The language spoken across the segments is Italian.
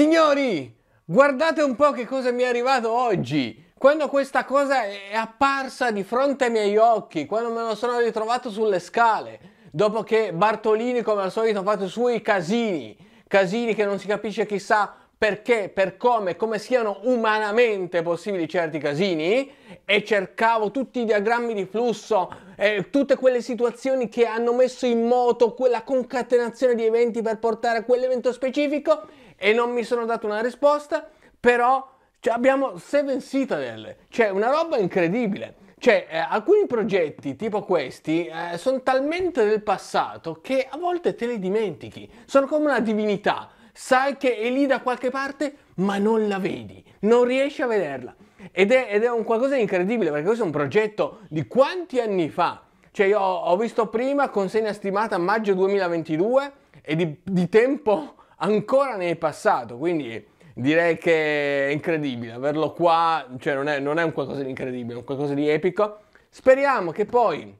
Signori, guardate un po' che cosa mi è arrivato oggi. Quando questa cosa è apparsa di fronte ai miei occhi, quando me lo sono ritrovato sulle scale, dopo che Bartolini come al solito ha fatto i suoi casini, casini che non si capisce chissà perché, per come, come siano umanamente possibili certi casini e cercavo tutti i diagrammi di flusso, eh, tutte quelle situazioni che hanno messo in moto quella concatenazione di eventi per portare a quell'evento specifico e non mi sono dato una risposta, però cioè, abbiamo Seven Citadel, cioè una roba incredibile. Cioè, eh, alcuni progetti tipo questi eh, sono talmente del passato che a volte te li dimentichi. Sono come una divinità. Sai che è lì da qualche parte, ma non la vedi, non riesci a vederla. Ed è, ed è un qualcosa di incredibile perché questo è un progetto di quanti anni fa? Cioè, io ho visto prima consegna stimata a maggio 2022 e di, di tempo ancora ne è passato, quindi direi che è incredibile averlo qua, cioè non è, non è un qualcosa di incredibile, è un qualcosa di epico. Speriamo che poi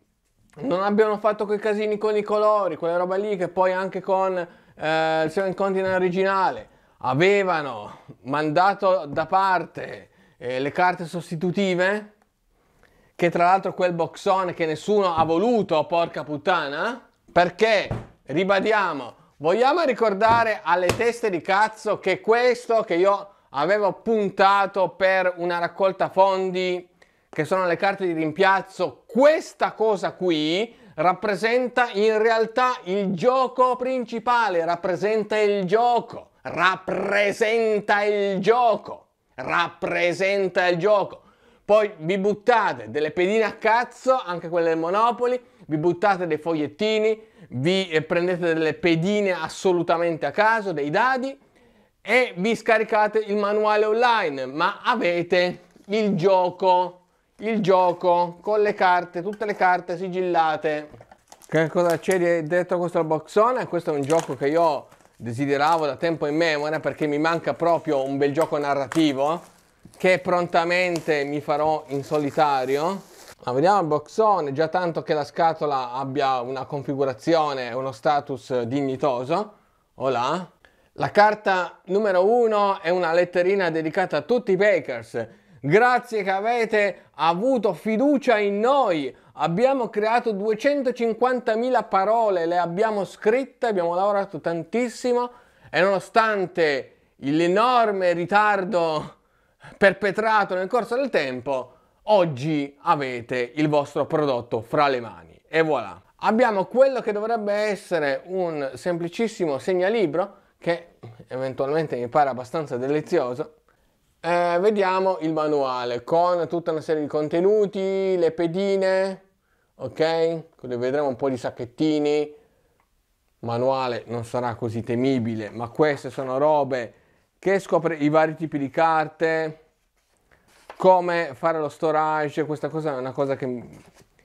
non abbiano fatto quei casini con i colori, quella roba lì che poi anche con eh, il Seven Continent originale avevano mandato da parte eh, le carte sostitutive che tra l'altro quel boxone che nessuno ha voluto, porca puttana, perché ribadiamo Vogliamo ricordare alle teste di cazzo che questo che io avevo puntato per una raccolta fondi che sono le carte di rimpiazzo, questa cosa qui rappresenta in realtà il gioco principale, rappresenta il gioco, rappresenta il gioco, rappresenta il gioco. Poi vi buttate delle pedine a cazzo, anche quelle del Monopoli, vi buttate dei fogliettini, vi eh, prendete delle pedine assolutamente a caso, dei dadi e vi scaricate il manuale online, ma avete il gioco, il gioco con le carte, tutte le carte sigillate. Che cosa c'è dentro questo boxone? Questo è un gioco che io desideravo da tempo in memoria perché mi manca proprio un bel gioco narrativo che prontamente mi farò in solitario ma vediamo il boxone, già tanto che la scatola abbia una configurazione, uno status dignitoso. Olà. La carta numero uno è una letterina dedicata a tutti i Packers. Grazie che avete avuto fiducia in noi. Abbiamo creato 250.000 parole, le abbiamo scritte, abbiamo lavorato tantissimo e nonostante l'enorme ritardo perpetrato nel corso del tempo, Oggi avete il vostro prodotto fra le mani e voilà. Abbiamo quello che dovrebbe essere un semplicissimo segnalibro che eventualmente mi pare abbastanza delizioso. Eh, vediamo il manuale con tutta una serie di contenuti, le pedine, ok? Quindi vedremo un po' di sacchettini. Manuale non sarà così temibile, ma queste sono robe che scopre i vari tipi di carte, come fare lo storage, questa cosa è una cosa che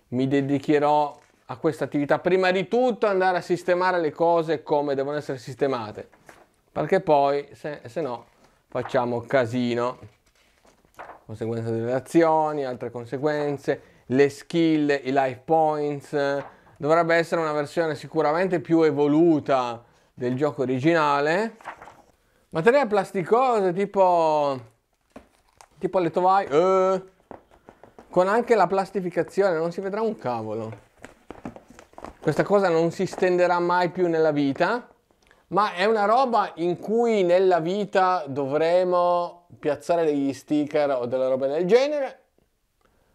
mi dedicherò a questa attività. Prima di tutto andare a sistemare le cose come devono essere sistemate, perché poi se, se no facciamo casino. Conseguenza delle azioni, altre conseguenze, le skill, i life points. Dovrebbe essere una versione sicuramente più evoluta del gioco originale. Materiale plasticoso tipo tipo le tovaglie, eh, con anche la plastificazione, non si vedrà un cavolo. Questa cosa non si stenderà mai più nella vita, ma è una roba in cui nella vita dovremo piazzare degli sticker o delle robe del genere.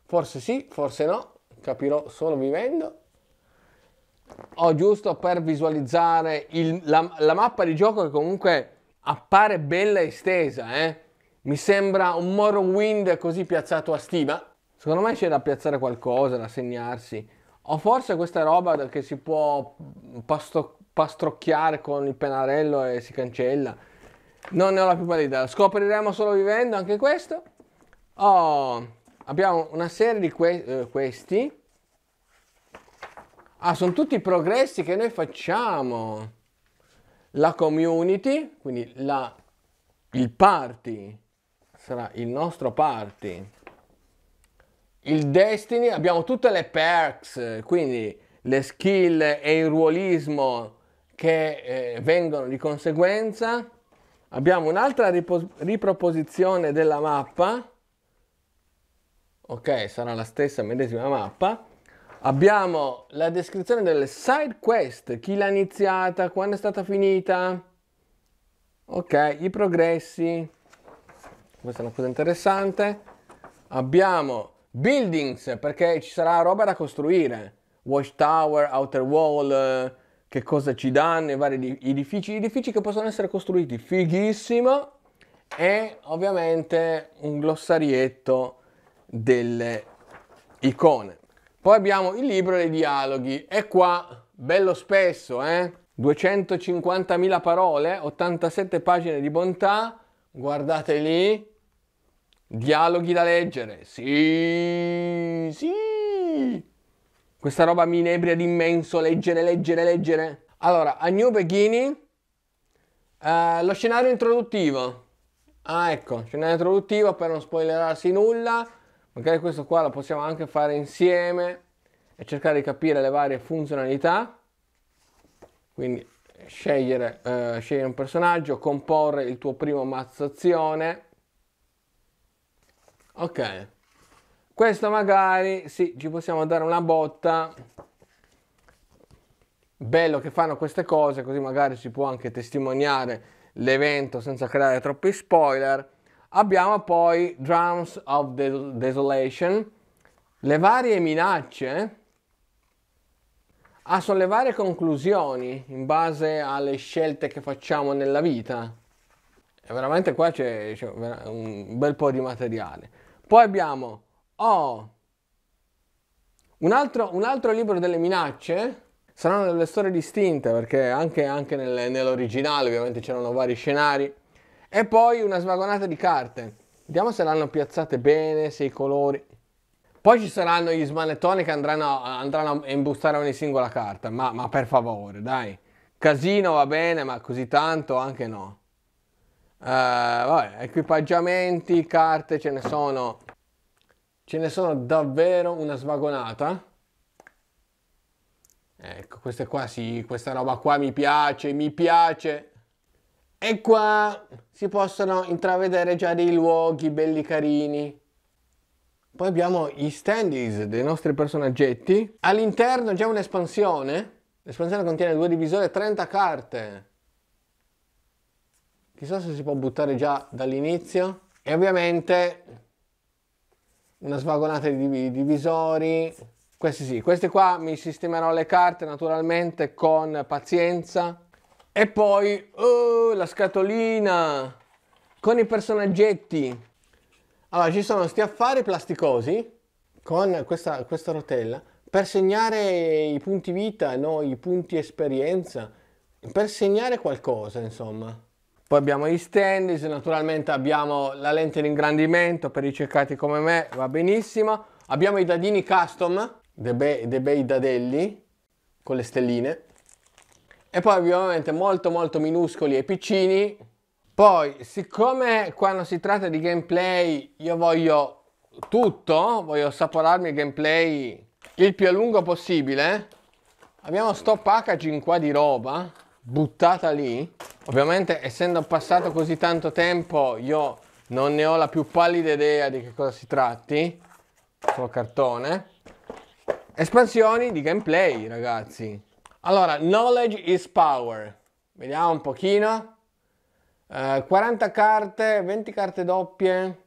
Forse sì, forse no, capirò solo vivendo. Ho giusto per visualizzare il, la, la mappa di gioco che comunque appare bella estesa, eh mi sembra un Morrowind così piazzato a stima. Secondo me c'è da piazzare qualcosa, da segnarsi. O forse questa roba che si può pasto- pastrocchiare con il penarello e si cancella. Non ne ho la più pallida Scopriremo solo vivendo anche questo. Oh, abbiamo una serie di que- eh, questi. Ah, sono tutti i progressi che noi facciamo. La community, quindi la, il party sarà il nostro party. Il Destiny, abbiamo tutte le perks, quindi le skill e il ruolismo che eh, vengono di conseguenza. Abbiamo un'altra riproposizione della mappa. Ok, sarà la stessa medesima mappa. Abbiamo la descrizione delle side quest, chi l'ha iniziata, quando è stata finita. Ok, i progressi. Questa è una cosa interessante. Abbiamo buildings, perché ci sarà roba da costruire. Watchtower, outer wall, eh, che cosa ci danno, i vari edifici. Edifici che possono essere costruiti, fighissimo. E ovviamente un glossarietto delle icone. Poi abbiamo il libro dei dialoghi. E qua, bello spesso, eh? 250.000 parole, 87 pagine di bontà, guardate lì, Dialoghi da leggere. Sì, sì. Questa roba mi inebria di immenso. Leggere, leggere, leggere. Allora, a New Beginning, eh, lo scenario introduttivo. Ah, ecco, scenario introduttivo per non spoilerarsi nulla. Magari questo qua lo possiamo anche fare insieme e cercare di capire le varie funzionalità. Quindi scegliere, eh, scegliere un personaggio, comporre il tuo primo mazzo azione ok questo magari sì ci possiamo dare una botta bello che fanno queste cose così magari si può anche testimoniare l'evento senza creare troppi spoiler abbiamo poi drums of Des desolation le varie minacce a ah, sollevare conclusioni in base alle scelte che facciamo nella vita e veramente qua c'è un bel po' di materiale poi abbiamo oh, un, altro, un altro libro delle minacce, saranno delle storie distinte perché anche, anche nel, nell'originale ovviamente c'erano vari scenari e poi una svagonata di carte vediamo se l'hanno piazzate bene se i colori poi ci saranno gli smanettoni che andranno, andranno a imbustare ogni singola carta ma, ma per favore dai casino va bene ma così tanto anche no eh, vabbè, equipaggiamenti, carte ce ne sono. Ce ne sono davvero una svagonata. Ecco, queste qua sì, questa roba qua mi piace, mi piace. E qua si possono intravedere già dei luoghi belli carini. Poi abbiamo gli standees dei nostri personaggetti. All'interno c'è un'espansione. L'espansione contiene due divisori e 30 carte. Chissà se si può buttare già dall'inizio. E ovviamente una svagonata di divisori. Questi sì, questi qua mi sistemerò le carte naturalmente con pazienza. E poi oh, la scatolina con i personaggetti. Allora, ci sono sti affari plasticosi con questa, questa rotella per segnare i punti vita, no, i punti esperienza, per segnare qualcosa, insomma. Poi abbiamo gli standis, naturalmente abbiamo la lente di ingrandimento per i cercati come me, va benissimo. Abbiamo i dadini custom, dei bei, dei bei dadelli con le stelline. E poi ovviamente molto molto minuscoli e piccini. Poi siccome quando si tratta di gameplay io voglio tutto, voglio assaporarmi il gameplay il più a lungo possibile, abbiamo sto packaging qua di roba buttata lì. Ovviamente essendo passato così tanto tempo io non ne ho la più pallida idea di che cosa si tratti, solo cartone. Espansioni di gameplay ragazzi. Allora, knowledge is power. Vediamo un pochino. Eh, 40 carte, 20 carte doppie.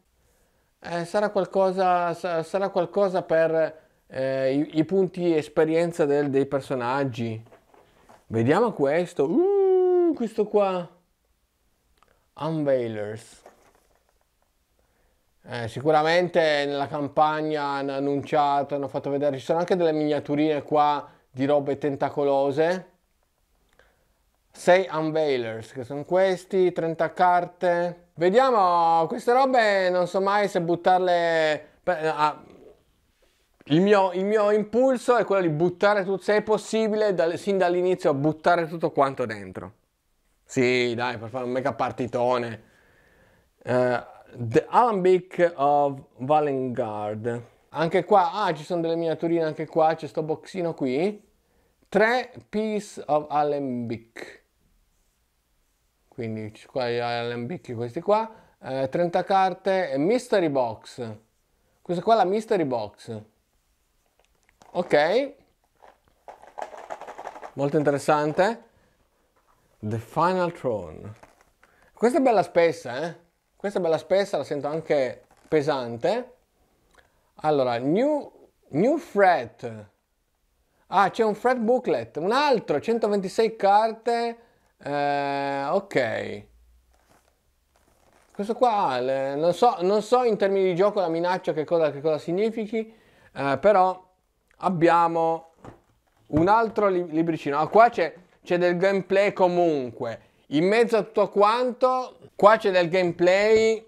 Eh, sarà, qualcosa, sarà qualcosa per eh, i, i, punti esperienza del, dei personaggi. Vediamo questo. Uh, questo qua. Unveilers. Eh, sicuramente nella campagna hanno annunciato, hanno fatto vedere, ci sono anche delle miniaturine qua di robe tentacolose. 6 unveilers, che sono questi, 30 carte. Vediamo, queste robe non so mai se buttarle... Ah, il mio, il mio, impulso è quello di buttare tutto, se è possibile, dal, sin dall'inizio, buttare tutto quanto dentro. Sì, dai, per fare un mega partitone. Uh, the Alambic of Valengard. Anche qua, ah, ci sono delle miniaturine anche qua, c'è sto boxino qui. 3 Piece of Alembic. Quindi qua gli Alambic, questi qua. Uh, eh, 30 carte, Mystery Box. Questa qua è la Mystery Box. Ok, molto interessante. The Final Throne. Questa è bella spessa, eh? Questa è bella spessa, la sento anche pesante. Allora, New, new Fret. Ah, c'è un fret booklet, un altro, 126 carte. Eh, ok. Questo qua, le, non, so, non, so, in termini di gioco la minaccia che cosa, che cosa significhi, eh, però abbiamo un altro lib- libricino. Ah, qua c'è, del gameplay comunque. In mezzo a tutto quanto, qua c'è del gameplay,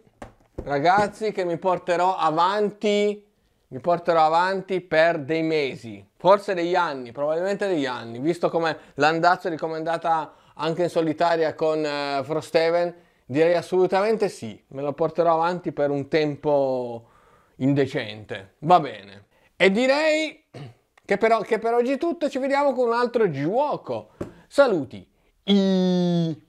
ragazzi, che mi porterò avanti mi porterò avanti per dei mesi, forse degli anni, probabilmente degli anni, visto come l'andazzo è ricomandata anche in solitaria con eh, Frosthaven, direi assolutamente sì, me lo porterò avanti per un tempo indecente. Va bene. E direi che per, che per oggi è tutto, ci vediamo con un altro gioco. Saluti! I...